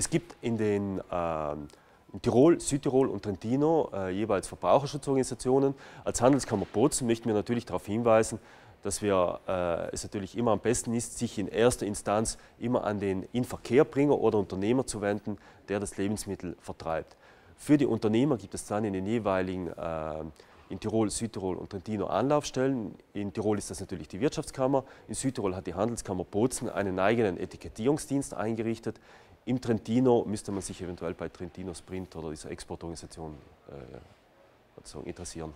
Es gibt in den ähm, in Tirol, Südtirol und Trentino äh, jeweils Verbraucherschutzorganisationen. Als Handelskammer Bozen möchten wir natürlich darauf hinweisen, dass wir, äh, es natürlich immer am besten ist, sich in erster Instanz immer an den Inverkehrbringer oder Unternehmer zu wenden, der das Lebensmittel vertreibt. Für die Unternehmer gibt es dann in den jeweiligen äh, in Tirol, Südtirol und Trentino Anlaufstellen. In Tirol ist das natürlich die Wirtschaftskammer. In Südtirol hat die Handelskammer Bozen einen eigenen Etikettierungsdienst eingerichtet. Im Trentino müsste man sich eventuell bei Trentino Sprint oder dieser Exportorganisation äh, interessieren.